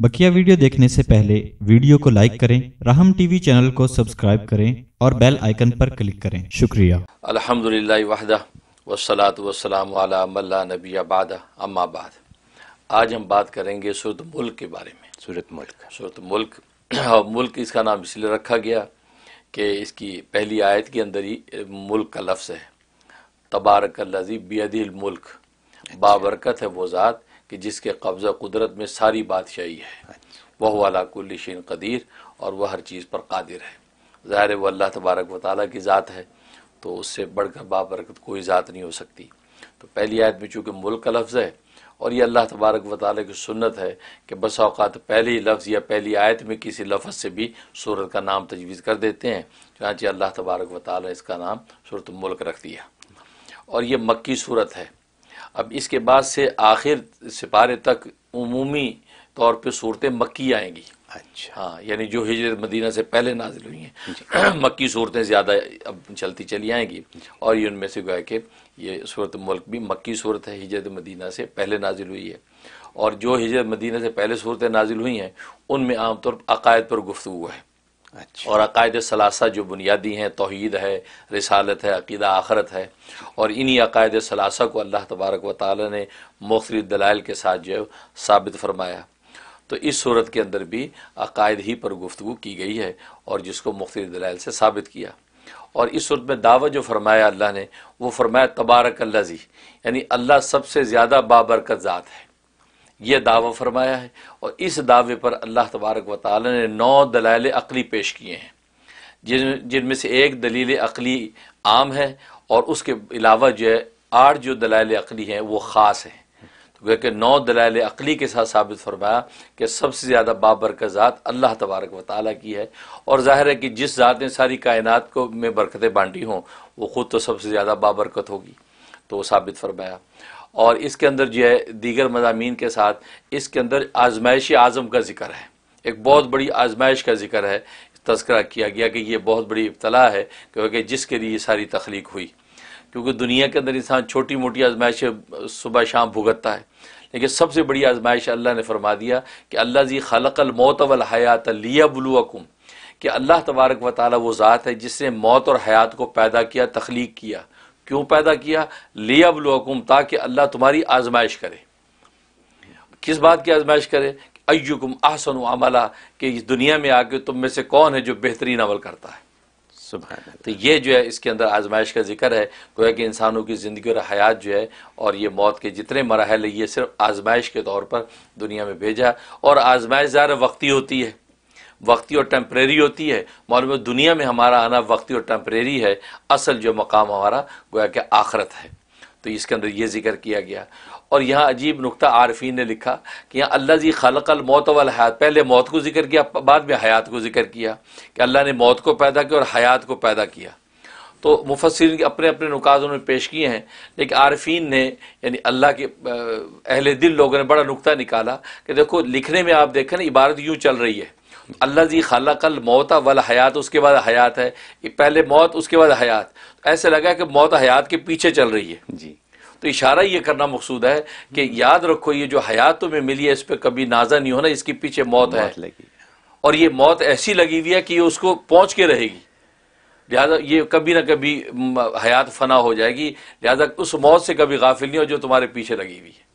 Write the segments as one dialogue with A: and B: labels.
A: बकिया वीडियो देखने से पहले वीडियो को लाइक करें राहम टीवी चैनल को सब्सक्राइब करें और बेल आइकन पर क्लिक करें शुक्रिया अलहमदिल्ला वहदा वसलात वसलाम मल्ला नबी आबाद अम्माबाद आज हम बात करेंगे सूरत मुल्क के बारे में सूरत मुल्क सूरत मुल्क और मुल्क इसका नाम इसलिए रखा गया कि इसकी पहली आयत के अंदर ही मुल्क का लफ्ज़ है तबारक लजीब बियदिल मुल्क बाबरकत है वो ज़ात कि जिसके कब्ज़ा कुदरत में सारी बादशाही है वह वाला कुल्लिशन कदीर और वह हर चीज़ पर कादिर है ज़ाहिर वह अल्लाह तबारक व ताली की ज़ात है तो उससे बढ़कर बाबरकत कोई ज़ात नहीं हो सकती तो पहली आयत में चूँकि मुल्क का लफ्ज़ है और ये अल्लाह तबारक व ताली की सुन्नत है कि बस अवकात पहले लफ्ज़ या पहली आयत में किसी लफ्ज़ से भी सूरत का नाम तजवीज़ कर देते हैं चुनाचे अल्लाह तबारक व ताली इसका नाम सूरत मुल्क रख दिया और ये मक्की सूरत है अब इसके बाद से आखिर सिपारे तक उमूमी तौर पे सूरत मक्की आएंगी अच्छा हाँ यानी जो हिजरत मदीना से पहले नाजिल हुई हैं मक्की सूरतें ज़्यादा अब चलती चली आएंगी और ये उनमें से गए कि ये सूरत मुल्क भी मक्की सूरत है हिजरत मदीना से पहले नाजिल हुई है और जो हिजरत मदीना से पहले सूरतें नाजिल हुई हैं उनमें आमतौर पर अकायद पर गुफ्तु है अच्छा। और अकायद सलासा जो बुनियादी हैं तोहद है रसालत है अकीदा आखरत है और इन्हीं अकायद सलासा को अल्लाह तबारक व ताली ने मुख्तलि दलाइल के साथ जो साबित फरमाया तो इस सूरत के अंदर भी अकायद ही पर गुफ्तु की गई है और जिसको मुख्तलिफ दलाइल से साबित किया और इस सूरत में दावा जो फरमाया अल्लाह ने वो फरमाया तबारक लजी यानी अल्लाह सबसे ज़्यादा बाबरकत ज़ात है यह दावा फरमाया है और इस दावे पर अल्लाह तबारक व ताली ने नौ दलाइल अकली पेश किए हैं जिन जिनमें से एक दलील अकली आम है और उसके अलावा जो है आठ जो दलाइल अकली हैं वो ख़ास हैं तो गया कि नौ दलाइल अकली के साथ साबित फरमाया कि सबसे ज़्यादा बाबर ज़ात अल्लाह तबारक व ताली की है और ज़ाहिर है कि जिस ज़ात ने सारी कायनात को में बरकतें बांटी हों वो ख़ुद तो सबसे ज़्यादा बाबरकत होगी तो वो साबित फरमाया और इसके अंदर जो है दीगर मजामी के साथ इसके अंदर आजमाइश आज़म का जिक्र है एक बहुत बड़ी आजमाइश का जिक्र है तस्करा किया गया कि यह बहुत बड़ी इब्तला है क्योंकि जिसके लिए सारी तख्लीक हुई क्योंकि दुनिया के अंदर इंसान छोटी मोटी आजमाइश सुबह शाम भुगतता है लेकिन सबसे बड़ी आजमाइश अल्लाह ने फरमा दिया कि अल्लाह जी खलकल मौत वल हयात लिया बलुकुम कि अल्लाह तबारक व वो ज़ात है जिसने मौत और हयात को पैदा किया तख्लीक किया क्यों पैदा किया लिया बलोकुम ताकि अल्लाह तुम्हारी आजमाइश करे किस बात की आजमाइश करे अयुकुम आहसन अमला कि इस दुनिया में आके तुम में से कौन है जो बेहतरीन अमल करता है तो ये जो है इसके अंदर आजमाइश का जिक्र है गोया कि इंसानों की ज़िंदगी और हयात जो है और ये मौत के जितने मरहल ये सिर्फ आजमाइश के तौर पर दुनिया में भेजा और आजमाइश ज़्यादा वक्ती होती है वक्ती और टेम्प्रेरी होती है मालूम है दुनिया में हमारा आना वक्ती और टेम्प्रेरी है असल जो मकाम हमारा गोया कि आखरत है तो इसके अंदर ये जिक्र किया गया और यहाँ अजीब नुकता आरफी ने लिखा कि यहाँ अल्लाह जी खलकल मौत वाल हयात पहले मौत को जिक्र किया बाद में हयात को जिक्र किया कि अल्लाह ने मौत को पैदा किया और हयात को पैदा किया तो मुफसर अपने अपने नुकात उन्होंने पेश किए हैं लेकिन आरफीन ने यानी अल्लाह के अहल दिल लोगों ने बड़ा नुकता निकाला कि देखो लिखने में आप देखें ना इबारत यूँ चल रही है अल्लाह जी खाला कल मौत वल हयात उसके बाद हयात है पहले मौत उसके बाद हयात ऐसे लगा कि मौत हयात के पीछे चल रही है जी तो इशारा ये करना मकसूद है कि याद रखो ये जो हयात तुम्हें मिली है इस पर कभी नाजा नहीं होना इसके पीछे मौत, मौत है लगी। और ये मौत ऐसी लगी हुई है कि ये उसको पहुँच के रहेगी लिहाजा ये कभी ना कभी हयात फना हो जाएगी लिहाजा उस मौत से कभी गाफिल नहीं हो जो तुम्हारे पीछे लगी हुई है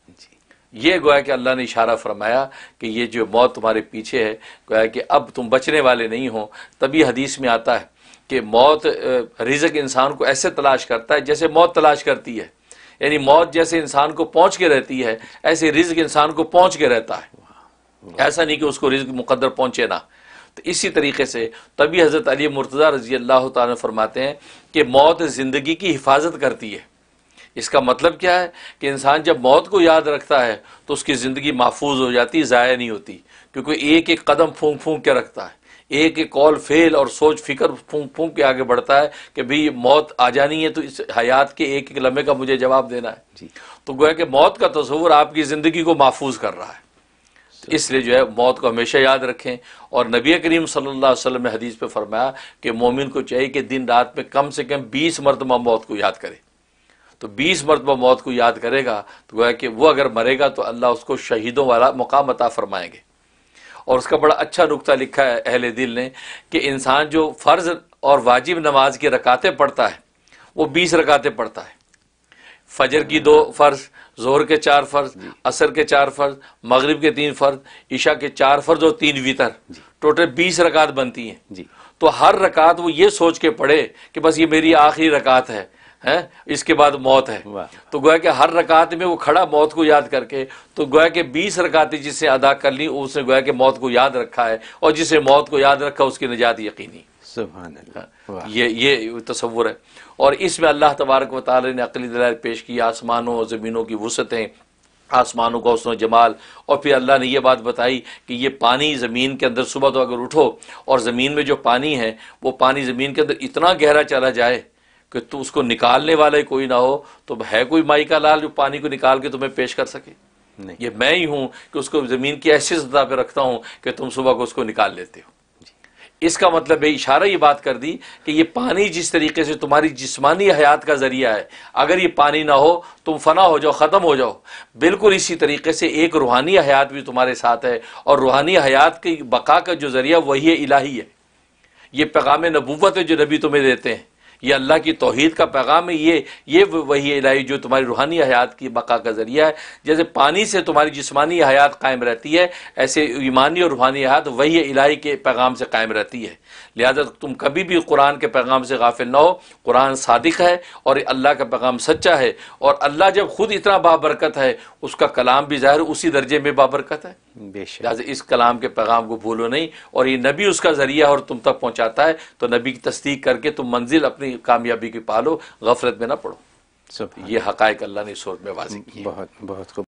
A: ये गोया कि अल्लाह ने इशारा फरमाया कि ये जो मौत तुम्हारे पीछे है गोया कि अब तुम बचने वाले नहीं हो तभी हदीस में आता है कि मौत रिजक इंसान को ऐसे तलाश करता है जैसे मौत तलाश करती है यानी मौत जैसे इंसान को पहुंच के रहती है ऐसे रिज्क इंसान को पहुंच के रहता है ऐसा नहीं कि उसको रिज्क मुकदर पहुंचे ना तो इसी तरीके से तभी हज़रत अली मुर्तज़ा रजी अल्लाह तरमाते हैं कि मौत ज़िंदगी की हिफाजत करती है इसका मतलब क्या है कि इंसान जब मौत को याद रखता है तो उसकी ज़िंदगी महफूज हो जाती है ज़ाया नहीं होती क्योंकि एक एक कदम फूंक फूंक के रखता है एक एक कॉल फेल और सोच फिक्र फूंक फूंक के आगे बढ़ता है कि भाई मौत आ जानी है तो इस हयात के एक एक लम्हे का मुझे जवाब देना है तो गोया कि मौत का तस्वूर आपकी ज़िंदगी को महफूज कर रहा है इसलिए जो है मौत को हमेशा याद रखें और नबी करीम सल्लल्लाहु अलैहि वसल्लम ने हदीस पे फरमाया कि मोमिन को चाहिए कि दिन रात में कम से कम बीस मरतबा मौत को याद करें तो बीस मरतबा मौत को याद करेगा तो गोया कि वह अगर मरेगा तो अल्लाह उसको शहीदों वाला मुकाम अता फरमाएंगे और उसका बड़ा अच्छा नुकता लिखा है अहल दिल ने कि इंसान जो फ़र्ज़ और वाजिब नमाज की रकातें पढ़ता है वो बीस रकाते पढ़ता है फजर की दो फ़र्ज़ जोहर के चार फ़र्ज़ असर के चार फ़र्ज़ मगरब के तीन फ़र्ज़ ईशा के चार फ़र्ज़ और तीन वितर टोटल बीस रकात बनती हैं तो हर रकात वो ये सोच के पढ़े कि बस ये मेरी आखिरी रकात है है इसके बाद मौत है तो गोया कि हर रकात में वो खड़ा मौत को याद करके तो गोया कि बीस रकातें जिसे अदा कर ली उसने गोया कि मौत को याद रखा है और जिसे मौत को याद रखा उसकी निजात यकीनी हाँ। ये ये तस्वुर है और इसमें अल्लाह तबारक वाली ने अकली दलाल पेश की आसमानों और ज़मीनों की वसतें आसमानों का उसने जमाल और फिर अल्लाह ने यह बात बताई कि ये पानी ज़मीन के अंदर सुबह तो अगर उठो और ज़मीन में जो पानी है वो पानी ज़मीन के अंदर इतना गहरा चला जाए कि तू उसको निकालने वाला ही कोई ना हो तो है कोई माई का लाल जो पानी को निकाल के तुम्हें पेश कर सके नहीं ये मैं ही हूं कि उसको जमीन की ऐसी सतह पर रखता हूं कि तुम सुबह को उसको निकाल लेते हो इसका मतलब है इशारा ये बात कर दी कि ये पानी जिस तरीके से तुम्हारी जिस्मानी हयात का ज़रिया है अगर ये पानी ना हो तुम फना हो जाओ ख़त्म हो जाओ बिल्कुल इसी तरीके से एक रूहानी हयात भी तुम्हारे साथ है और रूहानी हयात की बका का जो ज़रिया वही है इलाही है ये पैगाम नबूवत है जो नबी तुम्हें देते हैं ये अल्लाह की तोहद का पैगाम है ये ये वही इलाही जो तुम्हारी रूहानी हयात की बका का ज़रिया है जैसे पानी से तुम्हारी जिसमानी हयात कायम रहती है ऐसे ईमानी और रूहानी हयात वही इलाही के पैगाम से कायम रहती है लिहाजा तुम कभी भी कुरान के पैगाम से गाफिल ना हो कुरान सादिक है और अल्लाह का पैगाम सच्चा है और अल्लाह जब खुद इतना बाबरकत है उसका कलाम भी ज़ाहिर उसी दर्जे में बाबरकत है लिहाजा इस कलाम के पैगाम को भूलो नहीं और ये नबी उसका जरिया और तुम तक पहुँचाता है तो नबी की तस्दीक करके तुम मंजिल अपनी कामयाबी की पालो गफलत में ना पढ़ो ये हक़ अल्लाह ने सोच में वाजी बहुत बहुत बहुत